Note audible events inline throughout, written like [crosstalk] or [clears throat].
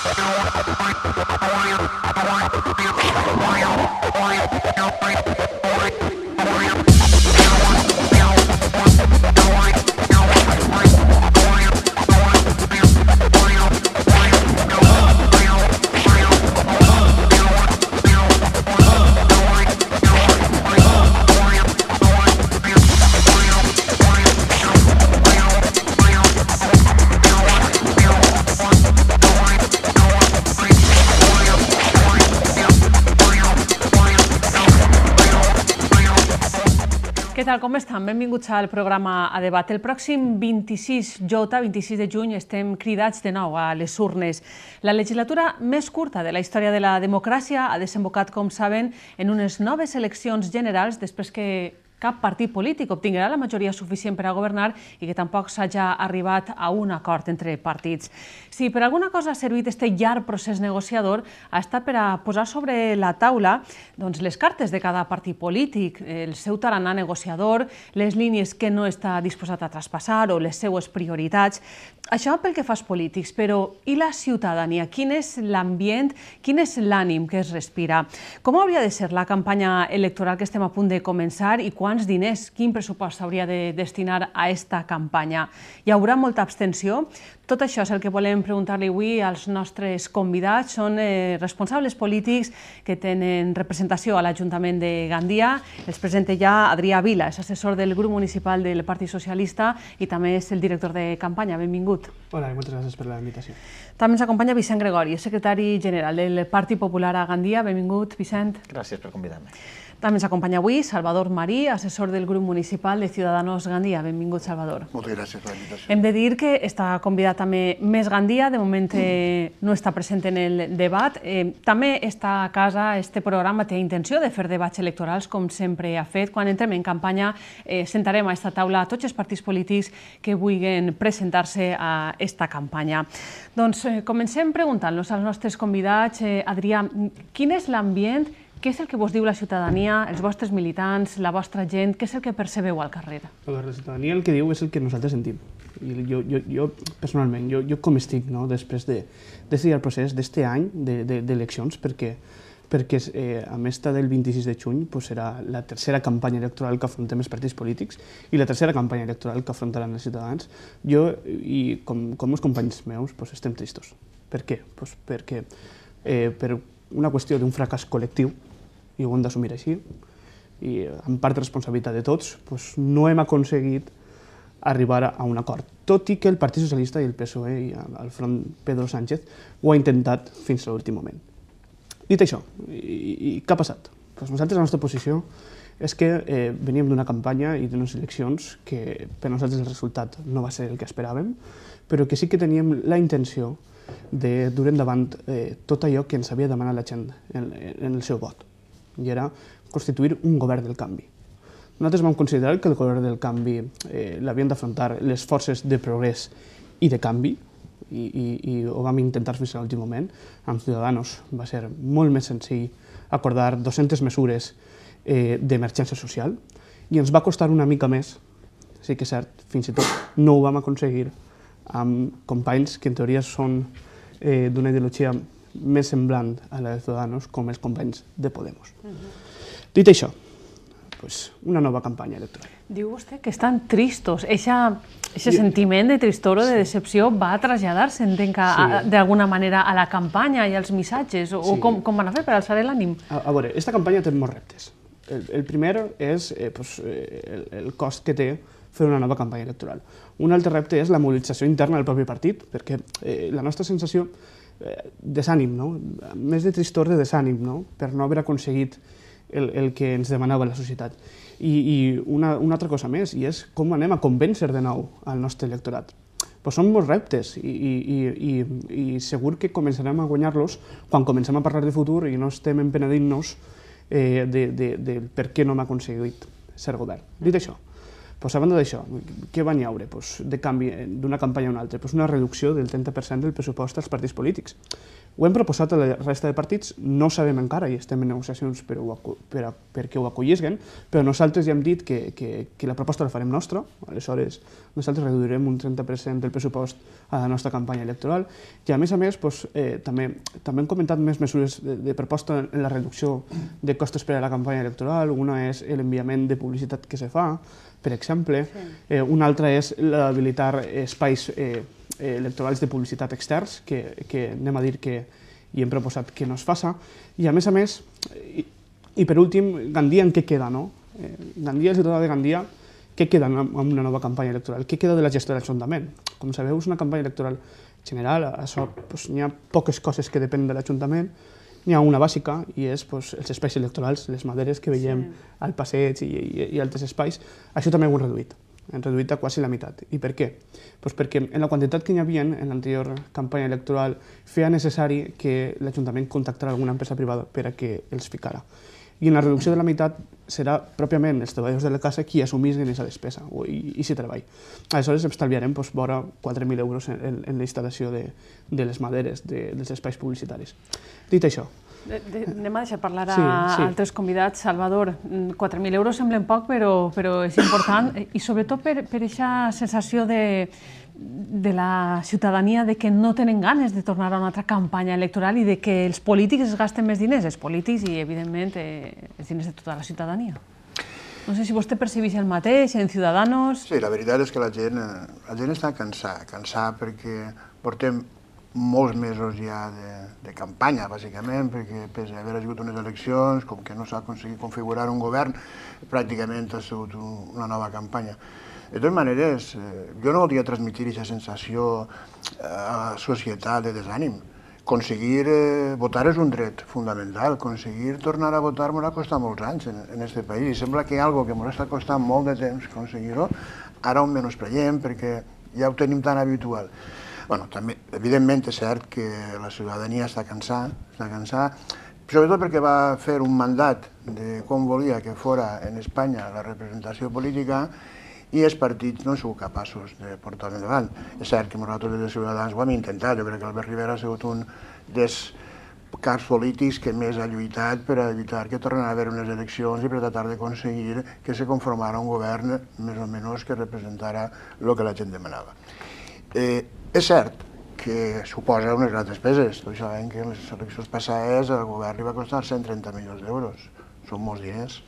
I don't want to fight the Com estan? Benvinguts al programa A Debat. El pròxim 26J, 26 de juny, estem cridats de nou a les urnes. La legislatura més curta de la història de la democràcia ha desembocat, com saben, en unes noves eleccions generals després que cap partit polític obtinguerà la majoria suficient per a governar i que tampoc s'ha ja arribat a un acord entre partits. Si per alguna cosa ha servit este llarg procés negociador, ha estat per a posar sobre la taula doncs, les cartes de cada partit polític, el seu tarannà negociador, les línies que no està disposat a traspassar o les seues prioritats. Això pel que fa als polítics, però i la ciutadania? Quin és l'ambient, quin és l'ànim que es respira? Com hauria de ser la campanya electoral que estem a punt de començar i quan quants diners, quin pressupost s'hauria de destinar a esta campanya. Hi haurà molta abstenció? Tot això és el que volem preguntar-li avui als nostres convidats. Són eh, responsables polítics que tenen representació a l'Ajuntament de Gandia. Els presenta ja Adrià Vila, és assessor del grup municipal del Partit Socialista i també és el director de campanya. Benvingut. Hola, moltes gràcies per la invitació. També ens acompanya Vicent Gregori, secretari general del Partit Popular a Gandia. Benvingut, Vicent. Gràcies per convidar-me. També ens acompanya avui Salvador Marí, assessor del grup municipal de Ciudadanos Gandia. Benvingut, Salvador. Moltes gràcies per la invitació. Hem de dir que està convidat també Més Gandia, de moment eh, mm. no està present en el debat. Eh, també està a casa, este programa té intenció de fer debats electorals, com sempre ha fet. Quan entrem en campanya, eh, sentarem a esta taula a tots els partits polítics que vulguin presentar-se a esta campanya. Doncs eh, comencem preguntant-los als nostres convidats. Adrià, quin és l'ambient què és el que vos diu la ciutadania, els vostres militants, la vostra gent? Què és el que percebeu al carrer? veure, la ciutadania el que diu és el que nosaltres sentim. I jo, jo, jo personalment, jo, jo com estic no? després de, de seguir el procés d'aquest any d'eleccions, de, de, perquè perquè eh, a més del 26 de juny pues, serà la tercera campanya electoral que afrontem els partits polítics i la tercera campanya electoral que afrontaran els ciutadans. Jo i com, com els companys meus pues, estem tristos. Per què? Pues perquè eh, per una qüestió d'un fracàs col·lectiu i ho hem d'assumir així, i en part responsabilitat de tots, doncs no hem aconseguit arribar a un acord, tot i que el Partit Socialista i el PSOE i el front Pedro Sánchez ho ha intentat fins a l'últim moment. Dit això, i, i què ha passat? Doncs nosaltres, la nostra posició és que eh, veníem d'una campanya i d'unes eleccions que per nosaltres el resultat no va ser el que esperàvem, però que sí que teníem la intenció de dur endavant eh, tot allò que ens havia demanat la gent en, en el seu vot i era constituir un govern del canvi. Nosaltres vam considerar que el govern del canvi eh, l'havien d'afrontar les forces de progrés i de canvi, i, i, i ho vam intentar fins a l'últim moment. Amb Ciudadanos va ser molt més senzill acordar 200 mesures eh, d'emergència social i ens va costar una mica més, sí que és cert, fins i tot no ho vam aconseguir amb companys que en teoria són eh, d'una ideologia més semblant a la de Ciudadanos com els companys de Podemos. Uh Dit això, pues, una nova campanya electoral. Diu vostè que estan tristos. Eixa, eixe sentiment de tristor o de decepció, va traslladar-se, entenc, que sí. d'alguna manera a la campanya i als missatges, o sí. com, com van a fer per alçar l'ànim? A, a veure, aquesta campanya té molts reptes. El, el primer és eh, pues, eh, el, el cost que té fer una nova campanya electoral. Un altre repte és la mobilització interna del propi partit, perquè eh, la nostra sensació Eh, desànim, no? més de tristor de desànim, no? per no haver aconseguit el, el que ens demanava la societat. I, i una, una altra cosa més, i és com anem a convèncer de nou al nostre electorat. Però són molts reptes i, i, i, i, i segur que començarem a guanyar-los quan comencem a parlar de futur i no estem empenedint-nos eh, de, de, de per què no hem aconseguit ser govern. Dit això, Pues a banda d'això, què van hi haure pues, d'una campanya a una altra? Pues una reducció del 30% del pressupost als partits polítics. Ho hem proposat a la resta de partits, no ho sabem encara i estem en negociacions per, ho, per perquè ho acollisguen, però nosaltres ja hem dit que, que, que la proposta la farem nostra, aleshores nosaltres reduirem un 30% del pressupost a la nostra campanya electoral i a més a més doncs, eh, també, també hem comentat més mesures de, de proposta en la reducció de costes per a la campanya electoral, una és l'enviament de publicitat que se fa, per exemple, sí. eh, una altra és l'habilitar espais eh, Eh, electorals de publicitat externs, que, que anem a dir que i hem proposat que no es faça, i a més a més, i, i per últim, Gandia en què queda, no? Eh, Gandia, el ciutadà de Gandia, què queda amb una nova campanya electoral? Què queda de la gestió de l'Ajuntament? Com sabeu, és una campanya electoral general, això, pues, hi ha poques coses que depenen de l'Ajuntament, n'hi ha una bàsica i és pues, els espais electorals, les maderes que veiem sí. al passeig i, i, i altres espais, això també ho hem reduït han reduït a quasi la meitat. I per què? Pues perquè en la quantitat que hi havia en l'anterior campanya electoral feia necessari que l'Ajuntament contactara alguna empresa privada per a que els ficara. I en la reducció de la meitat serà pròpiament els treballadors de la casa qui assumissin aquesta despesa o, i, i si treball. Aleshores estalviarem doncs, vora 4.000 euros en, en, en la instal·lació de, de les maderes, de, dels espais publicitaris. Dit això, de, de, anem a deixar parlar sí, a sí. altres convidats. Salvador, 4.000 mm, euros semblen poc, però, però és important, [coughs] i sobretot per, per aquesta sensació de, de la ciutadania de que no tenen ganes de tornar a una altra campanya electoral i de que els polítics es gasten més diners, els polítics i, evidentment, eh, els diners de tota la ciutadania. No sé si vostè percebeix el mateix en Ciudadanos... Sí, la veritat és que la gent, eh, la gent està cansada, cansada perquè portem molts mesos ja de, de campanya, bàsicament, perquè pese a haver hagut unes eleccions, com que no s'ha aconseguit configurar un govern, pràcticament ha sigut un, una nova campanya. De totes maneres, eh, jo no voldria transmetre aquesta sensació eh, a la societat de desànim. Aconseguir eh, votar és un dret fundamental, aconseguir tornar a votar m'ho ha costat molts anys en aquest país. I sembla que hi ha alguna que m'ho està costant molt de temps aconseguir-ho, ara ho menospreiem perquè ja ho tenim tan habitual bueno, també, evidentment és cert que la ciutadania està cansada, està cansada, sobretot perquè va fer un mandat de com volia que fora en Espanya la representació política i els partits no són capaços de portar endavant. És cert que nosaltres des de Ciutadans ho hem intentat, jo crec que Albert Rivera ha sigut un dels cars polítics que més ha lluitat per evitar que tornen a haver unes eleccions i per tratar d'aconseguir que se conformara un govern més o menys que representara el que la gent demanava. Eh, és cert que suposa unes grans despeses. Tots sabem que en les eleccions passades el govern li va costar 130 milions d'euros. Són molts diners.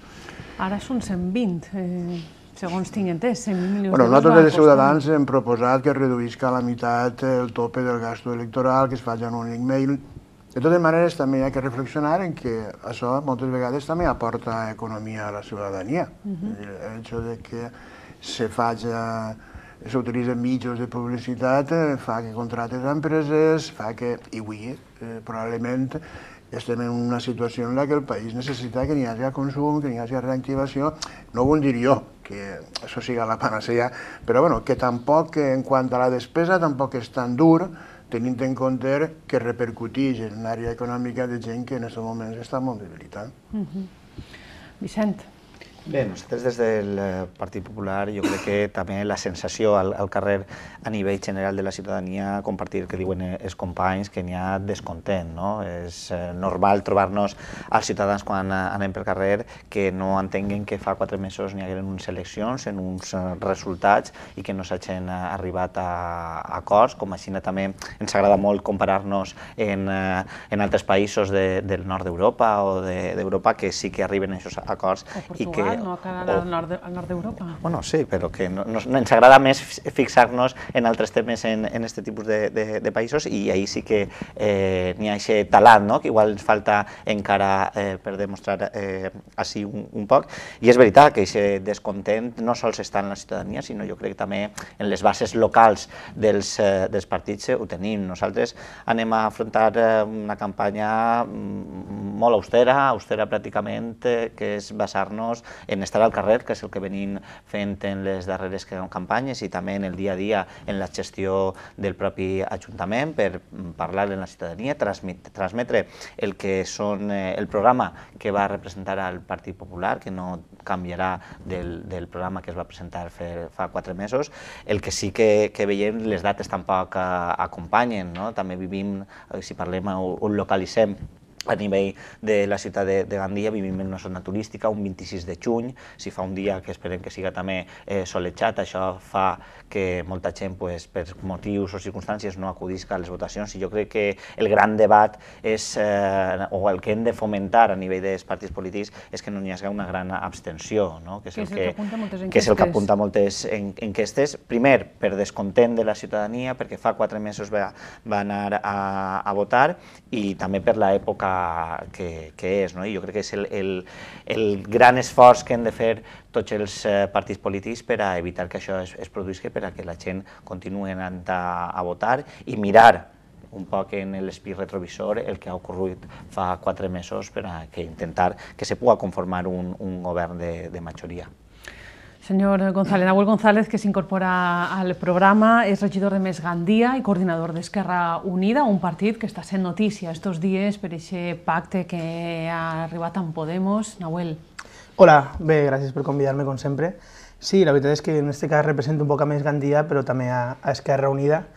Ara són 120, eh, segons tinc entès, 100 milions bueno, Nosaltres des de Ciutadans hem proposat que reduïsca a la meitat el tope del gasto electoral, que es faci en un e-mail. De totes maneres, també hi ha que reflexionar en que això moltes vegades també aporta economia a la ciutadania. Uh mhm. -huh. El hecho de que se faci s'utilitzen mitjans de publicitat, eh, fa que contrates empreses, fa que... I avui, eh, probablement, estem en una situació en la que el país necessita que n'hi hagi consum, que n'hi hagi reactivació. No vull dir jo que això siga la panacea, però bueno, que tampoc, eh, en quant a la despesa, tampoc és tan dur tenint en compte que repercutix en l'àrea econòmica de gent que en aquest moments està molt debilitada. Mm -hmm. Vicent. Bé, nosaltres des del eh, Partit Popular jo crec que també la sensació al, al carrer a nivell general de la ciutadania compartir que diuen eh, els companys que n'hi ha descontent, no? És eh, normal trobar-nos als ciutadans quan anem pel carrer que no entenguin que fa quatre mesos n'hi hagueren uns eleccions, en uns resultats i que no s'hagin arribat a, a acords, com així també ens agrada molt comparar-nos en, en altres països de, del nord d'Europa o d'Europa de, que sí que arriben a aquests acords i que no quedar o... al nord d'Europa. De, bueno, sí, però que no, no, ens agrada més fixar-nos en altres temes en, en aquest tipus de, de, de països i ahir sí que eh, n'hi ha aquest talant, no? que igual ens falta encara eh, per demostrar eh, així un, un poc. I és veritat que aquest descontent no sols està en la ciutadania, sinó jo crec que també en les bases locals dels, eh, dels partits eh, ho tenim. Nosaltres anem a afrontar eh, una campanya mm, molt austera, austera pràcticament, eh, que és basar-nos en estar al carrer, que és el que venim fent en les darreres campanyes i també en el dia a dia en la gestió del propi Ajuntament per parlar en la ciutadania, transmetre el que són eh, el programa que va representar al Partit Popular, que no canviarà del, del programa que es va presentar fa quatre mesos. El que sí que, que veiem, les dates tampoc acompanyen, no? també vivim, eh, si parlem, o localitzem a nivell de la ciutat de, de Gandia vivim en una zona turística, un 26 de juny, si fa un dia que esperem que siga també eh, solejat, això fa que molta gent pues, per motius o circumstàncies no acudisca a les votacions i jo crec que el gran debat és, eh, o el que hem de fomentar a nivell dels partits polítics és que no hi hagi una gran abstenció, no? que, és el que, que, és el que apunta moltes en, enquestes, primer per descontent de la ciutadania, perquè fa quatre mesos va, va anar a, a votar i també per l'època que, que és. No? I jo crec que és el, el, el gran esforç que hem de fer tots els eh, partits polítics per a evitar que això es, es produeixi, per a que la gent continuï anant a, a votar i mirar un poc en l'espi retrovisor el que ha ocorregut fa quatre mesos per a que intentar que se pugui conformar un, un govern de, de majoria. Senyor González, Nahuel González, que s'incorpora al programa, és regidor de Més Gandia i coordinador d'Esquerra Unida, un partit que està sent notícia estos dies per aquest pacte que ha arribat amb Podemos. Nahuel. Hola, bé, gràcies per convidar-me, com sempre. Sí, la veritat és que en aquest cas represento un poc a Més Gandia, però també a, a Esquerra Unida.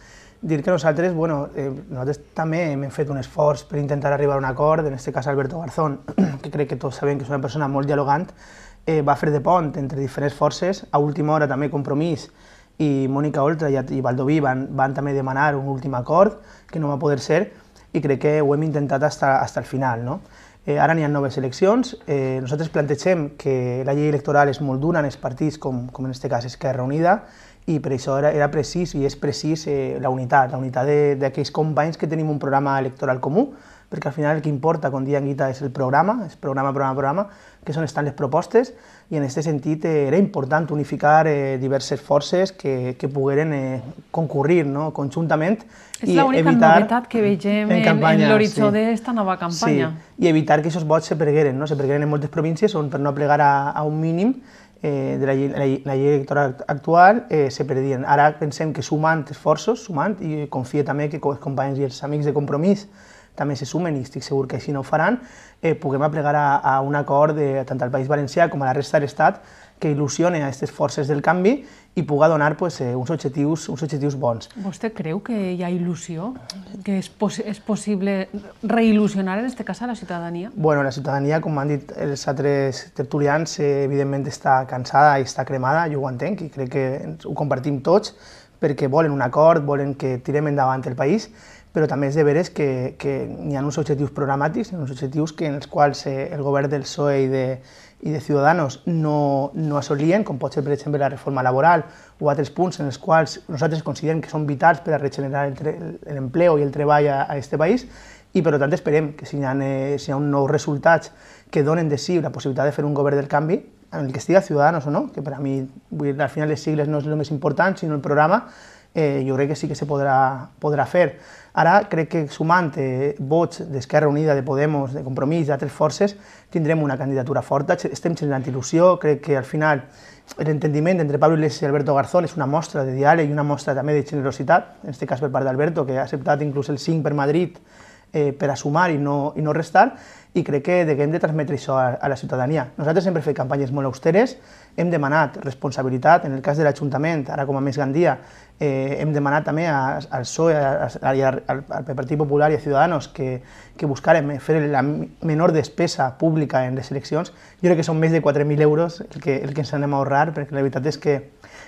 Dir que nosaltres, bueno, eh, nosaltres també hem fet un esforç per intentar arribar a un acord, en aquest cas Alberto Garzón, [clears throat] que crec que tots sabem que és una persona molt dialogant, eh, va fer de pont entre diferents forces, a última hora també Compromís i Mònica Oltra i, i Valdoví van, van també demanar un últim acord que no va poder ser i crec que ho hem intentat hasta, hasta final. No? Eh, ara n'hi ha noves eleccions, eh, nosaltres plantegem que la llei electoral és molt dura en els partits, com, com en aquest cas Esquerra Unida, i per això era, era precís i és precís eh, la unitat, la unitat d'aquells companys que tenim un programa electoral comú, perquè al final el que importa, com deia en Guita, és el programa, és programa, programa, programa, que són estan les propostes, i en aquest sentit eh, era important unificar eh, diverses forces que, que pogueren eh, concurrir no? conjuntament és i evitar... És l'única que vegem en, en, en l'horitzó sí. d'esta nova campanya. Sí, i evitar que aquests vots se pregueren, no? se pregueren en moltes províncies on per no plegar a, a un mínim eh, de la llei, la, la llei electoral actual eh, se perdien. Ara pensem que sumant esforços, sumant, i confia també que els companys i els amics de compromís també se sumen i estic segur que així no ho faran, eh, puguem aplegar a, a un acord de, tant al País Valencià com a la resta de l'Estat que il·lusione a aquestes forces del canvi i puga donar pues, eh, uns, objectius, uns objectius bons. Vostè creu que hi ha il·lusió? Que és, pos és possible reil·lusionar, en aquest cas, a la ciutadania? Bueno, la ciutadania, com han dit els altres tertulians, eh, evidentment està cansada i està cremada, jo ho entenc i crec que ho compartim tots, perquè volen un acord, volen que tirem endavant el país, però també és de veres que, que hi ha uns objectius programàtics, uns objectius que en els quals eh, el govern del PSOE i de, i de Ciutadans no, no assolien, com pot ser, per exemple, la reforma laboral o altres punts en els quals nosaltres considerem que són vitals per a regenerar l'empleo i el treball a a aquest país, i per tant esperem que si hi ha, eh, si hi ha uns nous resultats que donen de si la possibilitat de fer un govern del canvi, en el que estiga Ciutadans o no, que per a mi al final les sigles no és el més important, sinó el programa, eh, jo crec que sí que se podrà, podrà fer. Ara crec que sumant eh, vots d'Esquerra Unida, de Podemos, de Compromís, d'altres forces, tindrem una candidatura forta, estem generant il·lusió, crec que al final l'entendiment entre Pablo Iglesias i Alberto Garzón és una mostra de diàleg i una mostra també de generositat, en aquest cas per part d'Alberto, que ha acceptat inclús el 5 per Madrid, eh, per a sumar i no, i no restar, i crec que de hem de transmetre això a, a la ciutadania. Nosaltres sempre fem campanyes molt austeres, hem demanat responsabilitat, en el cas de l'Ajuntament, ara com a més Gandia, eh, hem demanat també a, al PSOE, a, a, al, al Partit Popular i a Ciudadanos que, que buscarem fer la menor despesa pública en les eleccions. Jo crec que són més de 4.000 euros el que, el que ens anem a ahorrar, perquè la veritat és que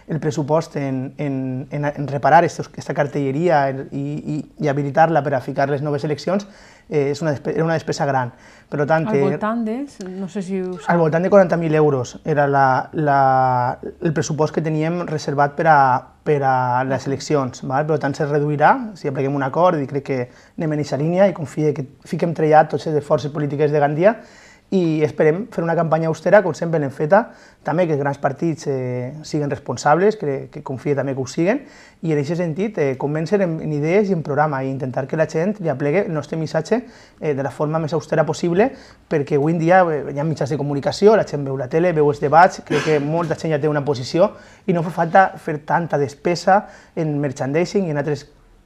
el pressupost en, en, en, en reparar estos, esta cartelleria i, i, i habilitar-la per a ficar les noves eleccions eh, és una, era una despesa gran. Per tant, al eh, voltant de, no sé si Al voltant de 40.000 euros era la, la, el pressupost que teníem reservat per a, per a les eleccions. Val? Per tant, se reduirà si apliquem un acord i crec que anem en aquesta línia i confie que fiquem trellat tots els forces polítiques de Gandia i esperem fer una campanya austera, com sempre l'hem feta, també que els grans partits eh, siguin responsables, que, que confia també que ho siguen, i en aquest sentit eh, convèncer en, en idees i en programa i intentar que la gent li aplegui el nostre missatge eh, de la forma més austera possible, perquè avui en dia eh, hi ha mitjans de comunicació, la gent veu la tele, veu els debats, crec que molta gent ja té una posició i no fa falta fer tanta despesa en merchandising i en altres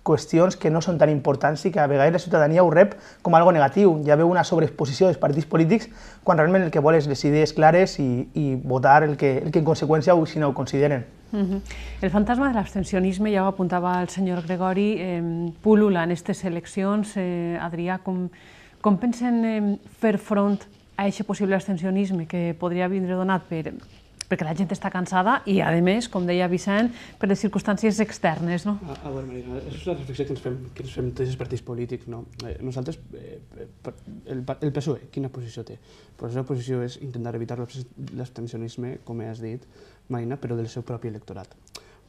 qüestions que no són tan importants i que a vegades la ciutadania ho rep com algo negatiu. Ja veu una sobreexposició dels partits polítics quan realment el que vol és les idees clares i, i votar el que, el que en conseqüència ho, si no ho consideren. Uh -huh. El fantasma de l'abstencionisme, ja ho apuntava el senyor Gregori, eh, pulula en aquestes eleccions. Eh, Adrià, com, com pensen eh, fer front a aquest possible abstencionisme que podria vindre donat per perquè la gent està cansada i, a més, com deia Vicent, per les circumstàncies externes. No? A, a veure, Marina, és una reflexió que ens fem, que ens fem tots els partits polítics. No? Eh, nosaltres, eh, el, el PSOE, quina posició té? Però la seva posició és intentar evitar l'abstencionisme, com has dit, Marina, però del seu propi electorat.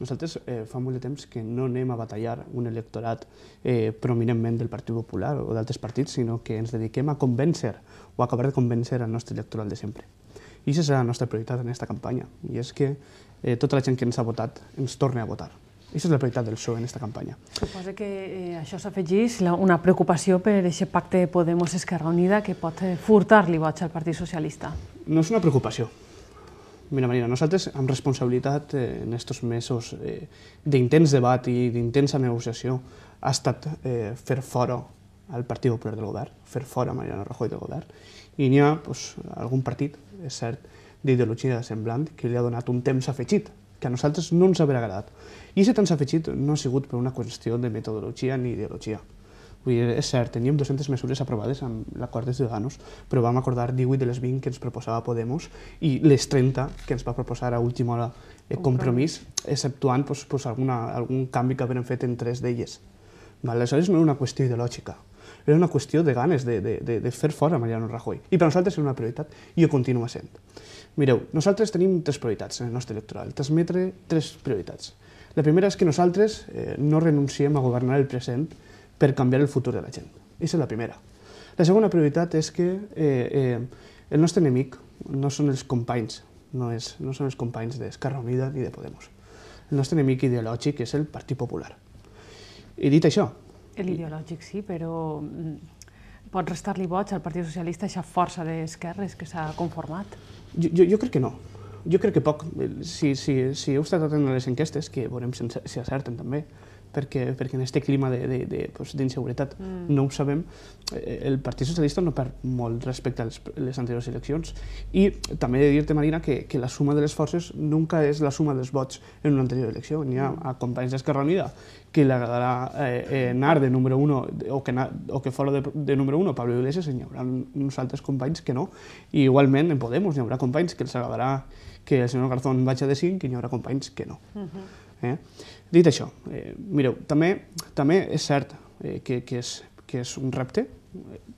Nosaltres eh, fa molt de temps que no anem a batallar un electorat eh, prominentment del Partit Popular o d'altres partits, sinó que ens dediquem a convèncer o a acabar de convèncer el nostre electorat de sempre. I això serà la nostra prioritat en aquesta campanya, i és que eh, tota la gent que ens ha votat ens torni a votar. Això és la prioritat del PSOE en aquesta campanya. Suposa que eh, això s'afegís una preocupació per aquest pacte Podemos-Esquerra Unida que pot eh, furtar-li vots al Partit Socialista. No és una preocupació. Mira, Marina, nosaltres amb responsabilitat eh, en aquests mesos eh, d'intens debat i d'intensa negociació ha estat eh, fer fora al Partit Popular del govern, fer fora Mariano Rajoy del govern, i n'hi ha doncs, algun partit, és cert, d'ideologia semblant que li ha donat un temps afegit, que a nosaltres no ens haver agradat. I aquest temps afegit no ha sigut per una qüestió de metodologia ni ideologia. Vull dir, és cert, teníem 200 mesures aprovades amb l'acord de Ciudadanos, però vam acordar 18 de les 20 que ens proposava Podemos i les 30 que ens va proposar a última hora el Compromís, exceptuant pues, doncs, pues, doncs, alguna, algun canvi que haurem fet en tres d'elles. Aleshores, no era una qüestió ideològica, era una qüestió de ganes de, de, de, de fer fora Mariano Rajoy. I per nosaltres era una prioritat i ho continua sent. Mireu, nosaltres tenim tres prioritats en el nostre electoral, transmetre tres prioritats. La primera és que nosaltres eh, no renunciem a governar el present per canviar el futur de la gent. Aquesta és la primera. La segona prioritat és que eh, eh, el nostre enemic no són els companys, no, és, no són els companys d'Esquerra Unida ni de Podemos. El nostre enemic ideològic és el Partit Popular. I dit això, L'ideològic sí, però mm, pot restar-li vots al Partit Socialista aquesta força d'esquerres que s'ha conformat? Jo, jo, jo crec que no. Jo crec que poc. Eh, si, si, si heu estat atent a les enquestes, que veurem si, si acerten també, perquè, perquè en aquest clima d'inseguretat pues, mm. no ho sabem, eh, el Partit Socialista no perd molt respecte a les, les anteriors eleccions. I també he de dir-te, Marina, que, que la suma de les forces nunca és la suma dels vots en una anterior elecció. N'hi ha mm. a companys d'Esquerra Unida que li agradarà eh, anar eh, de número 1 o que, o que fora de, de número 1 Pablo Iglesias, n'hi haurà uns altres companys que no. I igualment en Podemos hi haurà companys que els agradarà que el senyor Garzón vagi de 5 i hi haurà companys que no. Mm -hmm. eh? Dit això, eh, mireu, també, també és cert eh, que, que, és, que és un repte,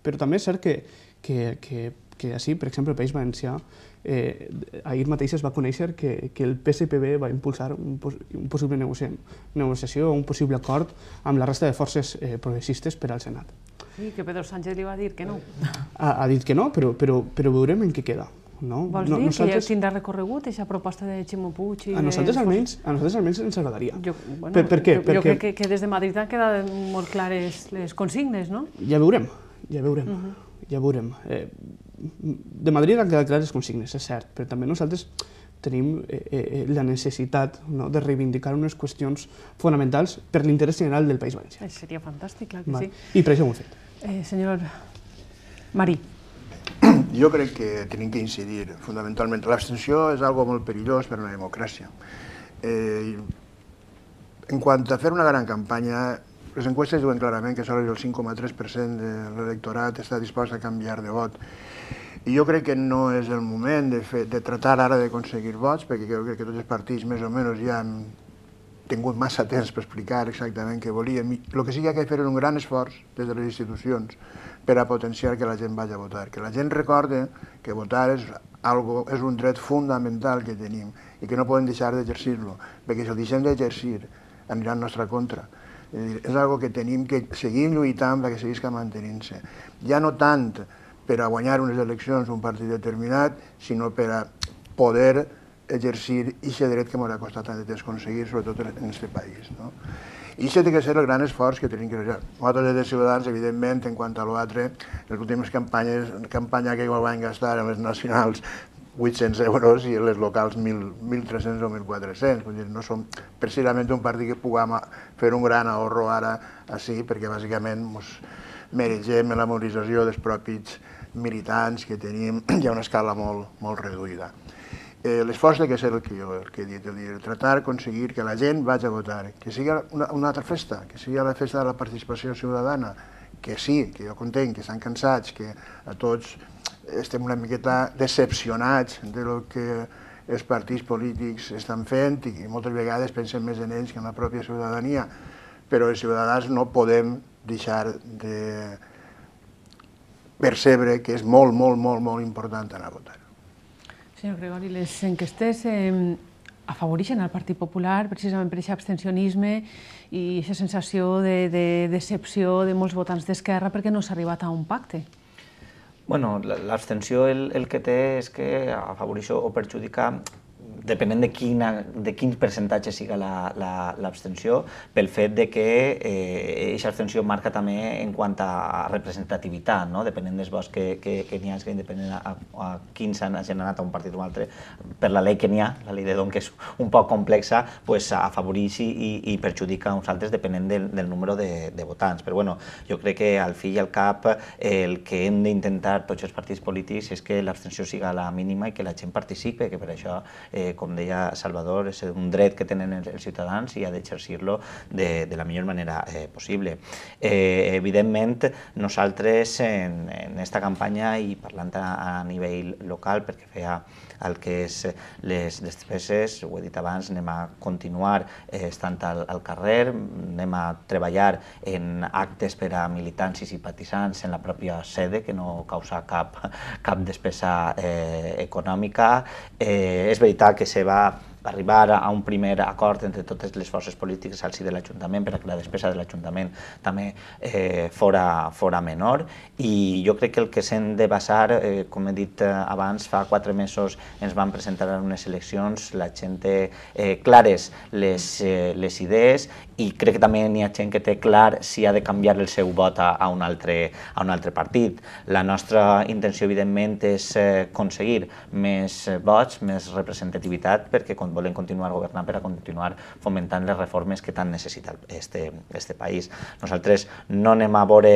però també és cert que, que, que, que així, per exemple, el País Valencià eh, ahir mateix es va conèixer que, que el PSPB va impulsar un, un possible negoci, negociació o un possible acord amb la resta de forces eh, progressistes per al Senat. Sí, que Pedro Sánchez li va dir que no. Ha, ha dit que no, però, però, però veurem en què queda. No? Vols no, dir nosaltres... que tindrà recorregut aquesta proposta de Ximo Puig? I a, nosaltres, de... almenys, a nosaltres almenys ens agradaria. Jo, bueno, per, per què? Jo, Perquè... jo crec que, que des de Madrid han quedat molt clares les consignes, no? Ja veurem, ja veurem, uh mhm. -huh. ja veurem. Eh, de Madrid han quedat clares les consignes, és cert, però també nosaltres tenim eh, eh, eh la necessitat no, de reivindicar unes qüestions fonamentals per l'interès general del País Valencià. Seria fantàstic, clar que Va. sí. I per això ho hem fet. Eh, senyor Marí, [clears throat] jo crec que tenim que incidir fundamentalment. L'abstenció és algo molt perillós per a una democràcia. Eh, en quant a fer una gran campanya, les enquestes diuen clarament que sols el 5,3% de l'electorat està disposat a canviar de vot. I jo crec que no és el moment de, fer, de tractar ara d'aconseguir vots, perquè jo crec que tots els partits més o menys ja han tingut massa temps per explicar exactament què volíem. el que sí que ha de fer és un gran esforç des de les institucions per a potenciar que la gent vagi a votar. Que la gent recorde que votar és, algo, és un dret fundamental que tenim i que no podem deixar d'exercir-lo, perquè si el deixem d'exercir anirà en nostra contra. És dir, és algo que tenim que seguir lluitant perquè seguisca mantenint-se. Ja no tant per a guanyar unes eleccions un partit determinat, sinó per a poder exercir aquest dret que m'ha costat tant de desconseguir, sobretot en aquest país. No? I això ha de ser el gran esforç que tenim que fer. Nosaltres des de Ciutadans, evidentment, en quant a l'altre, les últimes campanyes, campanya que igual van gastar amb les nacionals 800 euros i les locals 1.300 o 1.400. Vull dir, no som precisament un partit que puguem fer un gran ahorro ara així, perquè bàsicament ens meregem la mobilització dels propis militants que tenim, [clears throat] hi ha una escala molt, molt reduïda eh, l'esforç ha de ser el que jo el que he dit, el dir, tratar d'aconseguir que la gent vagi a votar, que sigui una, una altra festa, que sigui la festa de la participació ciutadana, que sí, que jo contenc, que estan cansats, que a tots estem una miqueta decepcionats de lo que els partits polítics estan fent i moltes vegades pensem més en ells que en la pròpia ciutadania, però els ciutadans no podem deixar de percebre que és molt, molt, molt, molt important anar a votar. Senyor Gregori, les enquestes eh, afavoreixen el Partit Popular precisament per aquest abstencionisme i aquesta sensació de, de decepció de molts votants d'esquerra perquè no s'ha arribat a un pacte. Bueno, l'abstenció el, el que té és que afavoreix o perjudica depenent de, quina, de quin percentatge siga l'abstenció, la, la, pel fet de que aquesta eh, abstenció marca també en quant a representativitat, no? depenent dels vots que, que, que n'hi ha, que independent a, a quins han generat a un partit o un altre, per la llei que n'hi ha, la llei de Don, que és un poc complexa, pues, afavorix i, i, i perjudica uns altres depenent del, del número de, de votants. Però bueno, jo crec que al fi i al cap eh, el que hem d'intentar tots els partits polítics és que l'abstenció siga la mínima i que la gent participe, que per això eh, com deia Salvador, és un dret que tenen els ciutadans i ha d'exercir-lo de, de la millor manera eh, possible. Eh, evidentment, nosaltres en, en esta campanya i parlant a, a nivell local, perquè feia el que és eh, les despeses, ho he dit abans, anem a continuar eh, estant al, al carrer, anem a treballar en actes per a militants i simpatitzants en la pròpia sede, que no causa cap, [laughs] cap despesa eh, econòmica. Eh, és veritat que se va arribar a un primer acord entre totes les forces polítiques al si de l'Ajuntament per a la despesa de l'Ajuntament també eh, fora, fora menor i jo crec que el que s'hem de basar, eh, com he dit eh, abans, fa quatre mesos ens van presentar unes eleccions, la gent té eh, clares les, eh, les idees i crec que també n'hi ha gent que té clar si ha de canviar el seu vot a, a, un, altre, a un altre partit. La nostra intenció, evidentment, és eh, aconseguir més eh, vots, més representativitat, perquè volen continuar governant per a continuar fomentant les reformes que tant necessita este, este país. Nosaltres no anem a veure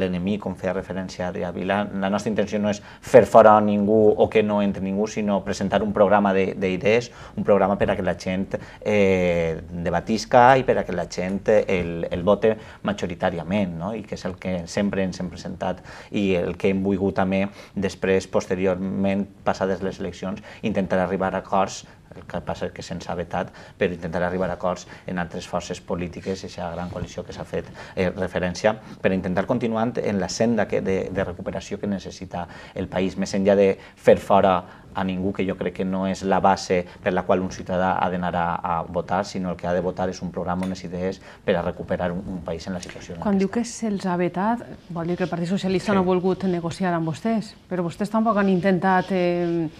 l'enemic, com feia referència Adrià Vila, la nostra intenció no és fer fora a ningú o que no entre ningú, sinó presentar un programa d'idees, un programa per a que la gent eh, debatisca i per a que la gent eh, el, el vote majoritàriament, no? i que és el que sempre ens hem presentat i el que hem volgut també després, posteriorment, passades les eleccions, intentar arribar a acords el que passa és que se'ns ha vetat per intentar arribar a acords en altres forces polítiques, aquesta gran coalició que s'ha fet eh, referència, per intentar continuar en la senda que, de, de recuperació que necessita el país, més enllà de fer fora a ningú, que jo crec que no és la base per la qual un ciutadà ha d'anar a, a votar, sinó el que ha de votar és un programa, unes idees per a recuperar un, un país en la situació. Quan diu que se'ls ha vetat, vol dir que el Partit Socialista sí. no ha volgut negociar amb vostès, però vostès tampoc han intentat eh,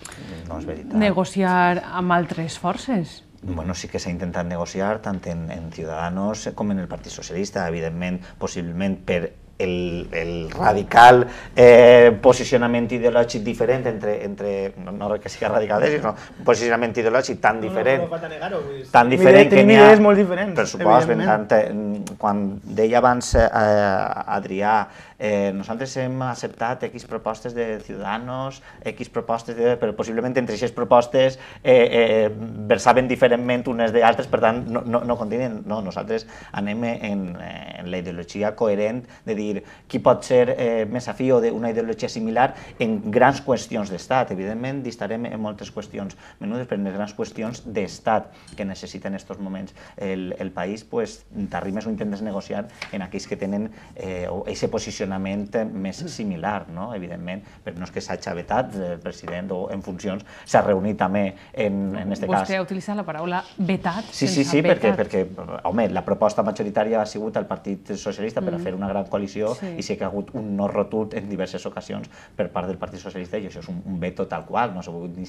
no negociar amb altres forces bueno, sí que s'ha intentat negociar tant en, en Ciudadanos com en el Partit Socialista, evidentment, possiblement per el, el radical eh, posicionament ideològic diferent entre, entre no, no que sigui radical, eh, sinó un posicionament ideològic tan diferent, no, no, no no, no, tan diferent que n'hi ha... idees molt diferent, Per supost, tant, mm, quan deia abans eh, Adrià eh, nosaltres hem acceptat X propostes de Ciudadanos, X propostes de... però possiblement entre aquestes propostes eh, eh, versaven diferentment unes d'altres, per tant, no, no, no continuen. No, nosaltres anem en, en la ideologia coherent de dir qui pot ser eh, més afí o d'una ideologia similar en grans qüestions d'estat. Evidentment, distarem en moltes qüestions menudes, però en les grans qüestions d'estat que necessita en aquests moments el, el país, pues, t'arrimes o intentes negociar en aquells que tenen eh, o, ese posicionament posicionament més similar, no? evidentment, però no és que s'ha xavetat eh, el president o en funcions s'ha reunit també en, en este cas. Vostè ha utilitzat la paraula vetat. Sí, sí, sí, perquè, perquè, home, la proposta majoritària ha sigut el Partit Socialista per a mm. fer una gran coalició i sí que ha hagut un no rotut en diverses ocasions per part del Partit Socialista i això és un, veto tal qual, no s'ha volgut ni,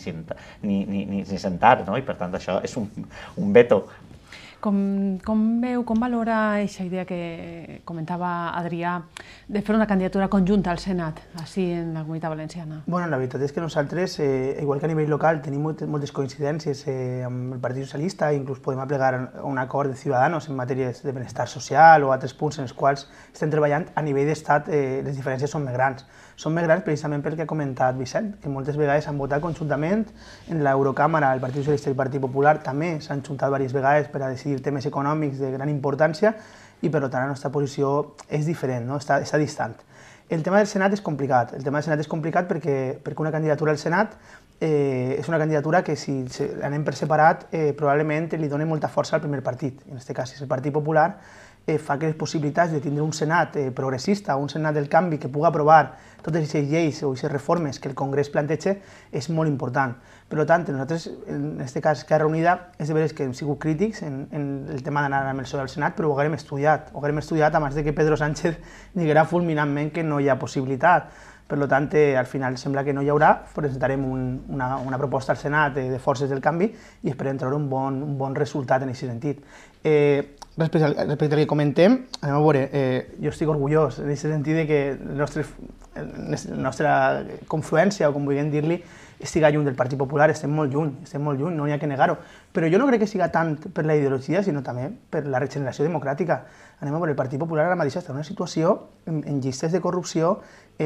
ni, ni, ni, ni sentar, no? i per tant això és un, un veto com, com veu, com valora aquesta idea que comentava Adrià de fer una candidatura conjunta al Senat, així en la comunitat valenciana? Bueno, la veritat és que nosaltres, eh, igual que a nivell local, tenim moltes, coincidències eh, amb el Partit Socialista, inclús podem aplegar un acord de Ciutadans en matèries de benestar social o altres punts en els quals estem treballant, a nivell d'estat eh, les diferències són més grans són més grans precisament pel que ha comentat Vicent, que moltes vegades s'han votat conjuntament en l'Eurocàmera, el Partit Socialista i el Partit Popular també s'han juntat diverses vegades per a decidir temes econòmics de gran importància i per tant la nostra posició és diferent, no? està, està distant. El tema del Senat és complicat. El tema del Senat és complicat perquè, perquè una candidatura al Senat eh, és una candidatura que si anem per separat eh, probablement li dona molta força al primer partit. En aquest cas és el Partit Popular eh, fa que les possibilitats de tindre un senat eh, progressista, un senat del canvi que pugui aprovar totes aquestes lleis o aquestes reformes que el Congrés planteja és molt important. Per tant, nosaltres, en aquest cas Esquerra Unida, és de veres que hem sigut crítics en, en el tema d'anar amb el PSOE al Senat, però ho haguem estudiat, ho haguem estudiat abans de que Pedro Sánchez diguera fulminantment que no hi ha possibilitat per tant, eh, al final sembla que no hi haurà, presentarem un, una, una proposta al Senat de, eh, de forces del canvi i esperem treure un bon, un bon resultat en aquest sentit. Eh, respecte al, respecte al que comentem, anem a veure, eh, jo estic orgullós en aquest sentit de que la nostra, la nostra confluència, o com vulguem dir-li, estiga lluny del Partit Popular, estem molt lluny, estem molt lluny, no hi ha que negar-ho. Però jo no crec que siga tant per la ideologia, sinó també per la regeneració democràtica. Anem a veure, el Partit Popular ara mateix està en una situació en, en llistes de corrupció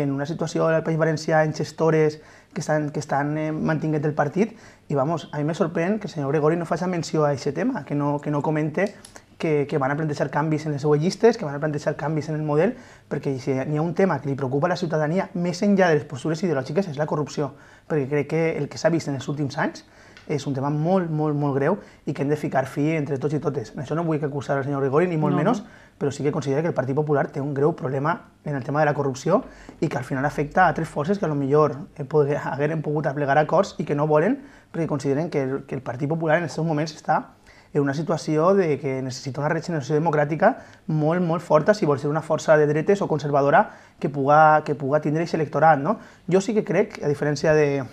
en una situació del País Valencià, en gestores que estan, que estan eh, mantinguent el partit, i vamos, a mi me sorprèn que el senyor Gregori no faci menció a aquest tema, que no, que no comente que, que van a plantejar canvis en les seues llistes, que van a plantejar canvis en el model, perquè si hi ha un tema que li preocupa a la ciutadania, més enllà de les postures ideològiques, és la corrupció, perquè crec que el que s'ha vist en els últims anys és un tema molt, molt, molt greu i que hem de ficar fi entre tots i totes. En això no vull acusar el senyor Rigori, ni molt no. menys, però sí que considero que el Partit Popular té un greu problema en el tema de la corrupció i que al final afecta a tres forces que a lo millor eh, [laughs] hagueren pogut aplegar acords i que no volen perquè consideren que el, que el Partit Popular en aquests moments està en una situació de que necessita una regeneració democràtica molt, molt forta si vol ser una força de dretes o conservadora que puga, que puga tindre aquest electorat. No? Jo sí que crec, a diferència de,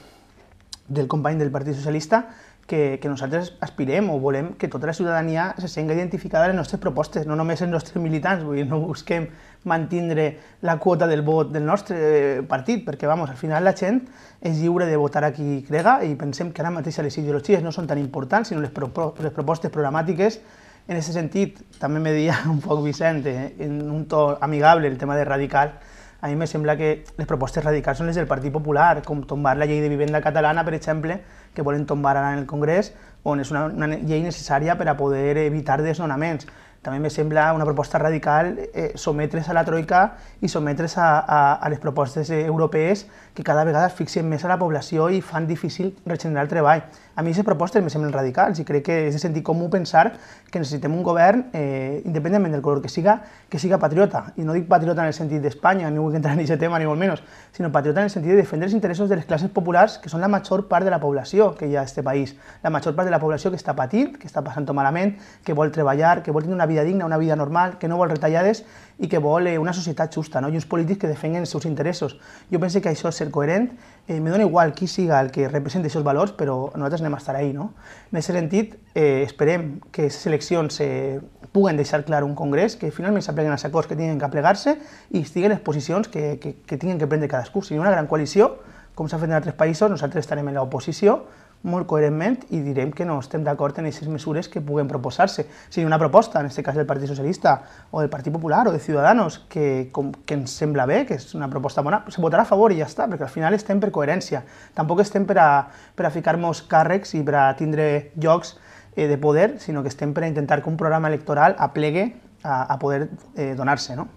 del company del Partit Socialista que, que nosaltres aspirem o volem que tota la ciutadania se senti identificada en les nostres propostes, no només en els nostres militants, vull dir, no busquem mantindre la quota del vot del nostre eh, partit, perquè vamos, al final la gent és lliure de votar a qui crega i pensem que ara mateix les ideologies no són tan importants, sinó les, propo les propostes programàtiques en aquest sentit, també me deia [laughs] un poc Vicente, eh, en un to amigable, el tema de radical, a mi me sembla que les propostes radicals són les del Partit Popular, com tombar la llei de vivenda catalana, per exemple, que volen tombar ara en el Congrés, on és una, una llei necessària per a poder evitar desnonaments. També me sembla una proposta radical eh, sometre's a la troika i sometre's a, a, a les propostes europees que cada vegada asfixien més a la població i fan difícil regenerar el treball a mi aquestes propostes me semblen radicals i crec que és de sentit comú pensar que necessitem un govern, eh, independentment del color que siga, que siga patriota. I no dic patriota en el sentit d'Espanya, ni vull entrar en aquest tema, ni molt menys, sinó patriota en el sentit de defendre els interessos de les classes populars, que són la major part de la població que hi ha a aquest país. La major part de la població que està patint, que està passant malament, que vol treballar, que vol tenir una vida digna, una vida normal, que no vol retallades, i que vol eh, una societat justa, no? i uns polítics que defenguen els seus interessos. Jo pense que això és ser coherent, eh, me dona igual qui siga el que representi aquests valors, però nosaltres anem a estar ahí. No? En aquest sentit, eh, esperem que les eleccions eh, puguen deixar clar un congrés, que finalment s'apleguen els acords que tinguin que plegar se i estiguen les posicions que, que, que tinguin que prendre cadascú. Si hi ha una gran coalició, com s'ha fet en altres països, nosaltres estarem en l'oposició, molt coherentment i direm que no estem d'acord en aquestes mesures que puguen proposar-se. ha una proposta, en aquest cas del Partit Socialista o del Partit Popular o de Ciudadanos, que, com, que ens sembla bé, que és una proposta bona, se votarà a favor i ja està, perquè al final estem per coherència. Tampoc estem per a, per a ficar-nos càrrecs i per a tindre llocs eh, de poder, sinó que estem per a intentar que un programa electoral aplegue a, a poder eh, donar-se. No?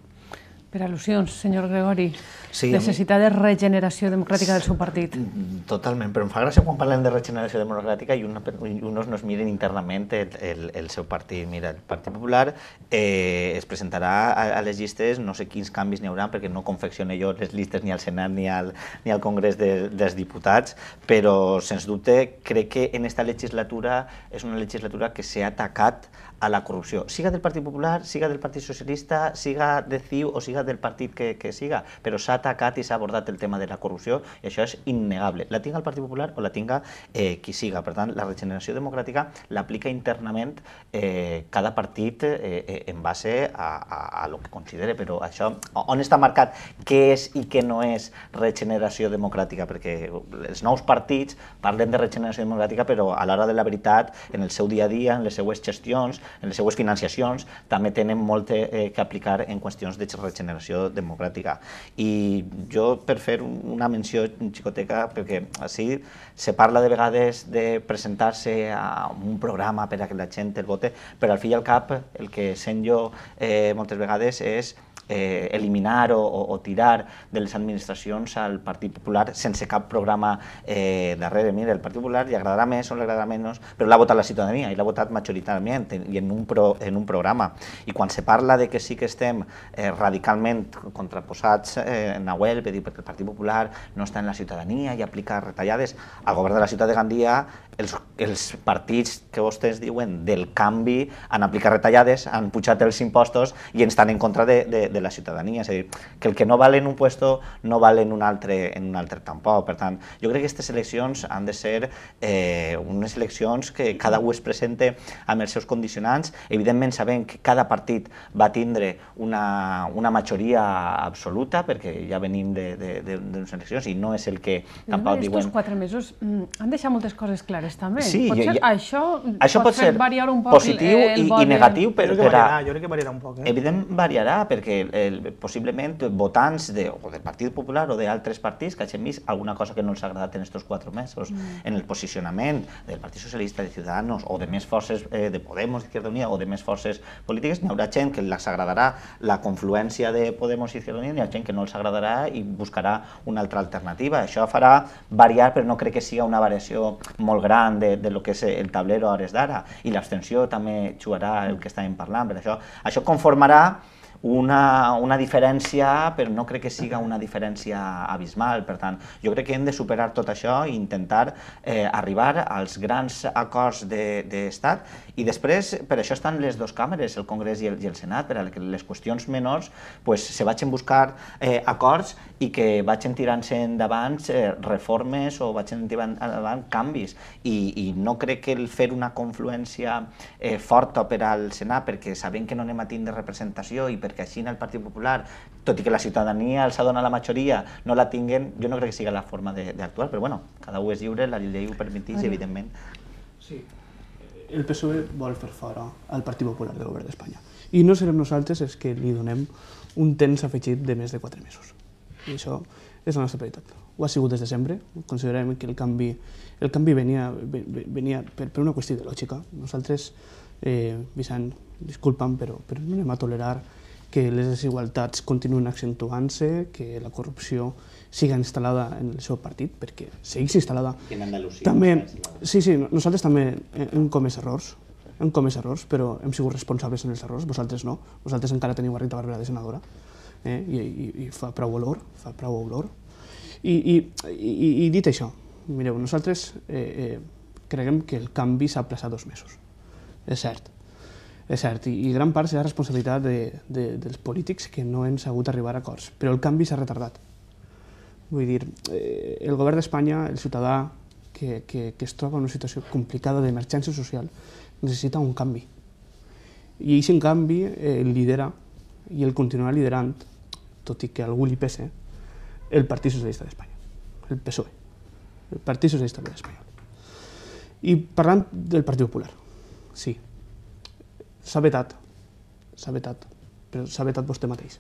Per al·lusions, senyor Gregori. Sí, necessitat de regeneració democràtica del seu partit. Mm, mm, totalment, però em fa gràcia quan parlem de regeneració democràtica i, uns no es nos miren internament el, el, el seu partit. Mira, el Partit Popular eh, es presentarà a, a les llistes, no sé quins canvis n'hi haurà, perquè no confeccione jo les llistes ni al Senat ni al, ni al Congrés de, dels Diputats, però, sens dubte, crec que en aquesta legislatura és una legislatura que s'ha atacat a la corrupció, siga del Partit Popular, siga del Partit Socialista, siga de CiU o siga del partit que, que siga, però s'ha atacat i s'ha abordat el tema de la corrupció, i això és innegable. La tinga el Partit Popular o la tinga eh, qui siga. Per tant, la regeneració democràtica l'aplica internament eh, cada partit eh, eh, en base a, a, a lo que considere, però això, on està marcat què és i què no és regeneració democràtica? Perquè els nous partits parlen de regeneració democràtica, però a l'hora de la veritat, en el seu dia a dia, en les seues gestions, en les seues financiacions, també tenen molt eh, que aplicar en qüestions de regeneració democràtica. I jo, per fer una menció en xicoteca, perquè així se parla de vegades de presentar-se a un programa per a que la gent el vote, però al fi i al cap el que sent jo eh, moltes vegades és eh, eliminar o, o, o tirar de les administracions al Partit Popular sense cap programa eh, darrere. Mira, el Partit Popular li agradarà més o li agradarà menys, però l'ha votat la ciutadania i l'ha votat majoritàriament i en un, pro, en un programa. I quan se parla de que sí que estem eh, radicalment contraposats, eh, Nahuel per dir perquè el Partit Popular no està en la ciutadania i aplica retallades, al govern de la ciutat de Gandia els, els partits que vostès diuen del canvi han aplicat retallades, han pujat els impostos i estan en contra de, de, de la ciutadania, és a dir, que el que no val en un puesto no val en un altre, en un altre tampoc. Per tant, jo crec que aquestes eleccions han de ser eh, unes eleccions que cada un es presente amb els seus condicionants, evidentment sabent que cada partit va tindre una, una majoria absoluta, perquè ja venim d'unes eleccions i no és el que tampoc diuen... Aquests quatre mesos mm, han deixat moltes coses clares també. Sí, pot jo, ser, això, això pot, pot ser variar un poc positiu el, el i, i negatiu, però... Jo crec que variarà, jo crec que variarà un poc. Eh? Evident variarà, perquè el, possiblement votants de, o del Partit Popular o d'altres partits que hagin vist alguna cosa que no els ha agradat en aquests quatre mesos, mm. en el posicionament del Partit Socialista, de Ciutadans o de més forces eh, de Podemos, Izquierda Unida o de més forces polítiques, n'hi haurà gent que els agradarà la confluència de Podemos i Izquierda Unida, n'hi ha gent que no els agradarà i buscarà una altra alternativa. Això farà variar, però no crec que sigui una variació molt gran de, de lo que és el tablero a hores d'ara. I l'abstenció també jugarà el que estàvem parlant, per això, això conformarà una, una diferència, però no crec que siga una diferència abismal. Per tant, jo crec que hem de superar tot això i intentar eh, arribar als grans acords d'estat de, i després, per això estan les dues càmeres, el Congrés i el, i el Senat, per a que les qüestions menors pues, se vagin buscar eh, acords i que vagin tirant-se endavant eh, reformes o vagin tirant endavant canvis. I, I no crec que el fer una confluència eh, forta per al Senat, perquè sabem que no anem a tindre representació i perquè així en el Partit Popular, tot i que la ciutadania els ha donat la majoria, no la tinguen, jo no crec que siga la forma d'actuar, però bueno, cada un és lliure, la llei ho permetís, evidentment. Sí, el PSOE vol fer fora el Partit Popular del govern d'Espanya. I no serem nosaltres els que li donem un temps afegit de més de quatre mesos. I això és la nostra prioritat. Ho ha sigut des de sempre. Considerem que el canvi, el canvi venia, venia per, per una qüestió ideològica. Nosaltres, eh, Vicent, disculpa'm, però, però no anem a tolerar que les desigualtats continuen accentuant-se, que la corrupció siga instal·lada en el seu partit, perquè segueix instal·lada. I en Andalusia. També, sí, sí, nosaltres també eh, hem comès errors, hem comès errors, però hem sigut responsables en els errors, vosaltres no, vosaltres encara teniu a Rita Barberà de senadora, eh? I, i, i fa prou olor, fa prou olor. I, i, i, i dit això, mireu, nosaltres eh, eh, creguem que el canvi s'ha plaçat dos mesos, és cert, és cert, i, i gran part serà responsabilitat de, de, dels polítics que no han sabut arribar a acords, però el canvi s'ha retardat. Vull dir, eh, el govern d'Espanya, el ciutadà que, que, que es troba en una situació complicada d'emergència social, necessita un canvi. I en canvi eh, el lidera i el continuarà liderant, tot i que algú li pese, el Partit Socialista d'Espanya, el PSOE, el Partit Socialista d'Espanya. I parlant del Partit Popular, sí, s'ha vetat, s'ha vetat, però s'ha vetat vostè mateix.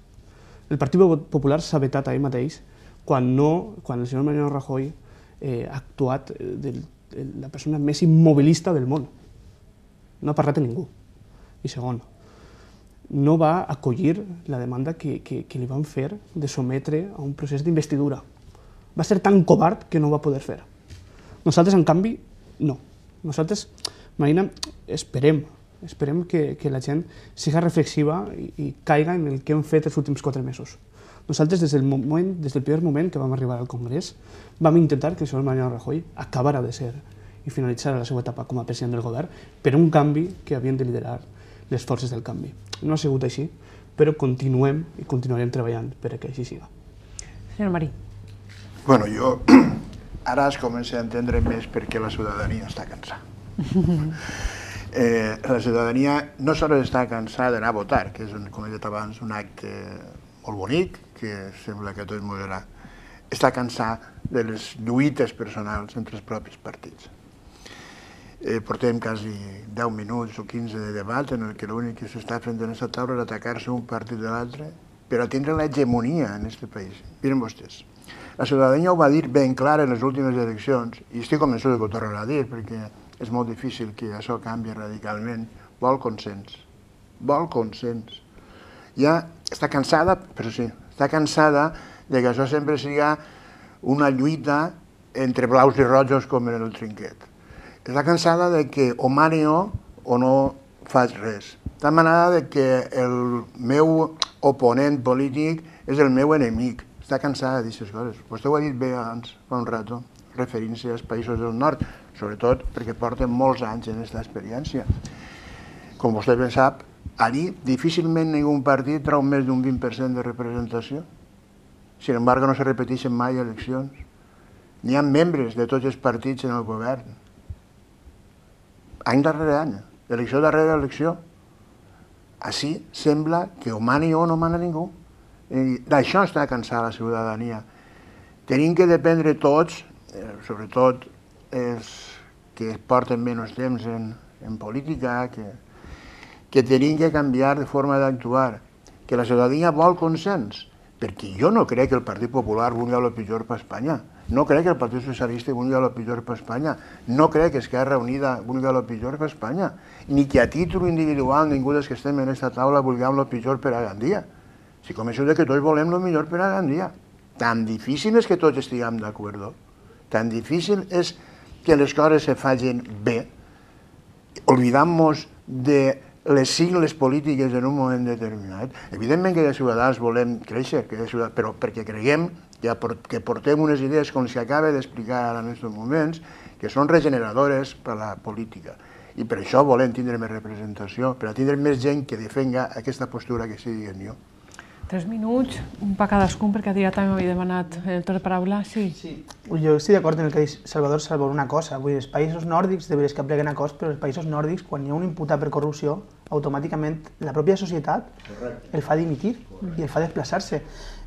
El Partit Popular s'ha vetat a ell mateix quan, no, quan el senyor Mariano Rajoy eh, ha actuat eh, de, la persona més immobilista del món. No ha parlat a ningú. I segon, no va acollir la demanda que, que, que li van fer de sometre a un procés d'investidura. Va ser tan covard que no ho va poder fer. Nosaltres, en canvi, no. Nosaltres, Marina, esperem, esperem que, que la gent siga reflexiva i, i caiga en el que hem fet els últims quatre mesos. Nosaltres, des del, moment, des del primer moment que vam arribar al Congrés, vam intentar que el senyor Mariano Rajoy acabara de ser i finalitzara la seva etapa com a president del govern per un canvi que havien de liderar les forces del canvi. No ha sigut així, però continuem i continuarem treballant per que així siga. Senyor Marí. Bueno, jo [clears throat] ara es comença a entendre més perquè la ciutadania està cansada. [laughs] eh, la ciutadania no sols està cansada d'anar a votar, que és, com he dit abans, un acte molt bonic, que sembla que tot moderà, està cansat de les lluites personals entre els propis partits. Eh, portem quasi 10 minuts o 15 de debat en el que l'únic que s'està fent en aquesta taula és atacar-se un partit de l'altre per a tindre l'hegemonia en aquest país. Miren vostès, la ciutadania ho va dir ben clar en les últimes eleccions, i estic convençut que ho tornarà a dir, perquè és molt difícil que això canvi radicalment, vol consens. Vol consens. Ja està cansada, però sí, està cansada de que això sempre sigui una lluita entre blaus i rojos com en el trinquet. Està cansada de que o maneo o no faig res. Està manada de que el meu oponent polític és el meu enemic. Està cansada d'aquestes coses. Vostè ho ha dit bé abans, fa un rato, referint-se als països del nord, sobretot perquè porten molts anys en aquesta experiència. Com vostè ben sap, allí difícilment ningún partit trau més d'un 20% de representació. Sin embargo, no se repeteixen mai eleccions. N'hi ha membres de tots els partits en el govern. Any darrere any, elecció darrere elecció. Així sembla que o mani o no mana ningú. D'això està cansada la ciutadania. Tenim que dependre tots, eh, sobretot els que porten menys temps en, en política, que, que tenim que canviar de forma d'actuar, que la ciutadania vol consens, perquè jo no crec que el Partit Popular vulgui el pitjor per Espanya, no crec que el Partit Socialista vulgui el pitjor per Espanya, no crec que Esquerra Unida vulgui el pitjor per Espanya, ni que a títol individual ningú dels que estem en aquesta taula vulguem el pitjor per a Gandia. Si començo de que tots volem el millor per a Gandia. Tan difícil és que tots estiguem d'acord, tan difícil és que les coses se facin bé, oblidant-nos de les sigles polítiques en un moment determinat. Evidentment que de Ciutadans volem créixer, que des de però perquè creguem que, portem unes idees, com acaba d'explicar ara en aquests moments, que són regeneradores per a la política. I per això volem tindre més representació, per a tindre més gent que defenga aquesta postura que sigui en jo. Tres minuts, un pa cadascun, perquè a també m'havia demanat el torn de paraula, sí. sí. Jo estic d'acord amb el que dius, Salvador, Salvador, una cosa. Vull dir, els països nòrdics deberes que apleguen a cos, però els països nòrdics, quan hi ha un imputat per corrupció, automàticament la pròpia societat Correcte. el fa dimitir Correcte. i el fa desplaçar-se.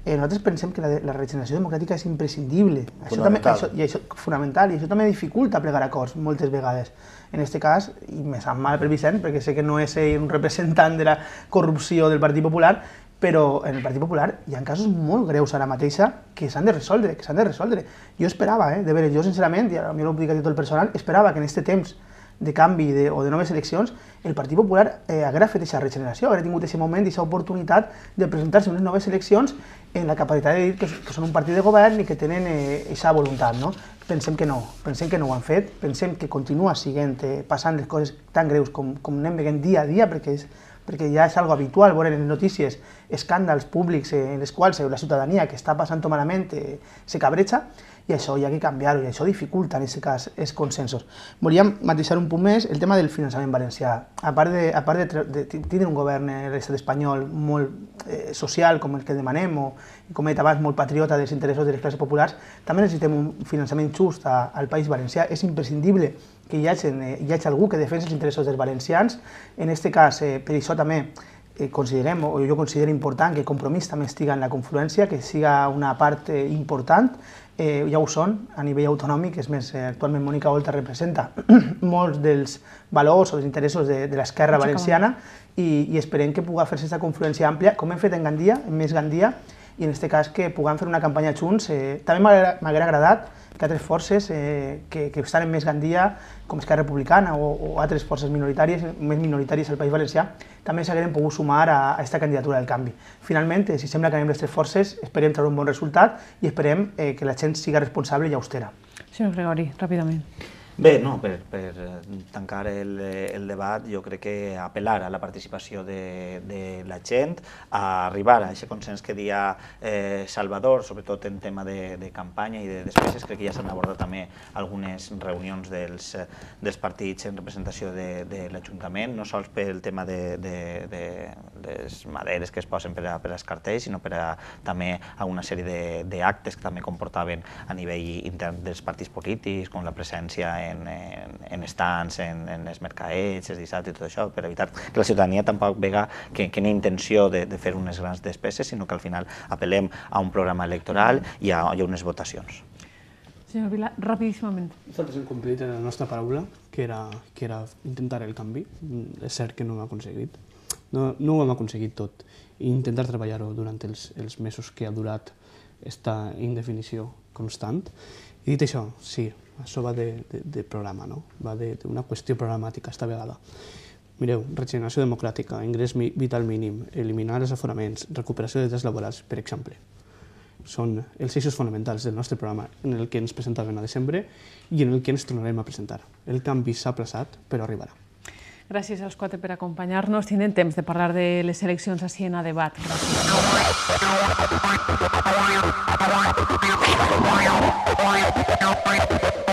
Eh, nosaltres pensem que la, la regeneració democràtica és imprescindible. Això també, això, i això, fonamental, i això també dificulta plegar acords moltes vegades. En aquest cas, i me sap mal per Vicent, perquè sé que no és un representant de la corrupció del Partit Popular, però en el Partit Popular hi ha casos molt greus ara mateixa que s'han de resoldre, que s'han de resoldre. Jo esperava, eh, de veure, jo sincerament, i a mi no ho tot el personal, esperava que en aquest temps de canvi de, o de noves eleccions, el Partit Popular eh, haguera fet aquesta regeneració, haguera tingut aquest moment, aquesta oportunitat de presentar-se unes noves eleccions en la capacitat de dir que, que són un partit de govern i que tenen aquesta eh, voluntat. No? Pensem que no, pensem que no ho han fet, pensem que continua siguent eh, passant les coses tan greus com, com anem veient dia a dia, perquè és, porque ya es algo habitual ver en noticias escándalos públicos en los o la ciudadanía que está pasando malamente se cabrecha, i això hi ha que canviar-ho i això dificulta en aquest cas els consensos. Volíem matisar un punt més el tema del finançament valencià. A part de, a part de, de tindre un govern en eh, l'estat espanyol molt eh, social com el que demanem o, com he dit abans, molt patriota dels interessos de les classes populars, també necessitem un finançament just a, al País Valencià. És imprescindible que hi hagi, eh, hi hagi algú que defensi els interessos dels valencians. En aquest cas, eh, per això també eh, considerem, o jo considero important que Compromís també estiga en la confluència, que siga una part important eh, ja ho són a nivell autonòmic, és més, eh, actualment Mònica Volta representa [clears throat] molts dels valors o dels interessos de, de l'esquerra valenciana i, i esperem que puga fer-se aquesta confluència àmplia, com hem fet en Gandia, en més Gandia, i en aquest cas que puguem fer una campanya junts. Eh, també m'hauria agradat que altres forces eh, que, que estan en més gandia, com Esquerra Republicana o, o altres forces minoritàries, més minoritàries al País Valencià, també s'hagueren pogut sumar a aquesta candidatura del canvi. Finalment, eh, si sembla que anem les tres forces, esperem treure un bon resultat i esperem eh, que la gent siga responsable i austera. Senyor Gregori, ràpidament. Bé, no, per, per eh, tancar el, el debat, jo crec que apel·lar a la participació de, de la gent, a arribar a aquest consens que dia eh, Salvador, sobretot en tema de, de campanya i de despeses, crec que ja s'han abordat també algunes reunions dels, dels partits en representació de, de l'Ajuntament, no sols pel tema de, de, de les maderes que es posen per, a, per als cartells, sinó per a, també a una sèrie d'actes que també comportaven a nivell intern dels partits polítics, com la presència en en, en, en estants, en, en els mercaets, els dissabtes i tot això, per evitar que la ciutadania tampoc vega que, que hi ha intenció de, de fer unes grans despeses, sinó que al final apel·lem a un programa electoral i a, i a unes votacions. Senyor Vila, rapidíssimament. Nosaltres hem complit la nostra paraula, que era, que era intentar el canvi. Mm, és cert que no ho hem aconseguit. No, no ho hem aconseguit tot. I intentar treballar-ho durant els, els mesos que ha durat aquesta indefinició constant. I dit això, sí, això va de, de, de programa, no? Va d'una qüestió programàtica, esta vegada. Mireu, regeneració democràtica, ingrés vital mínim, eliminar els aforaments, recuperació de drets laborals, per exemple. Són els eixos fonamentals del nostre programa en el que ens presentaven a desembre i en el que ens tornarem a presentar. El canvi s'ha plaçat, però arribarà. Gràcies als quatre per acompanyar-nos. Tindrem temps de parlar de les eleccions a Siena Debat. Gràcies.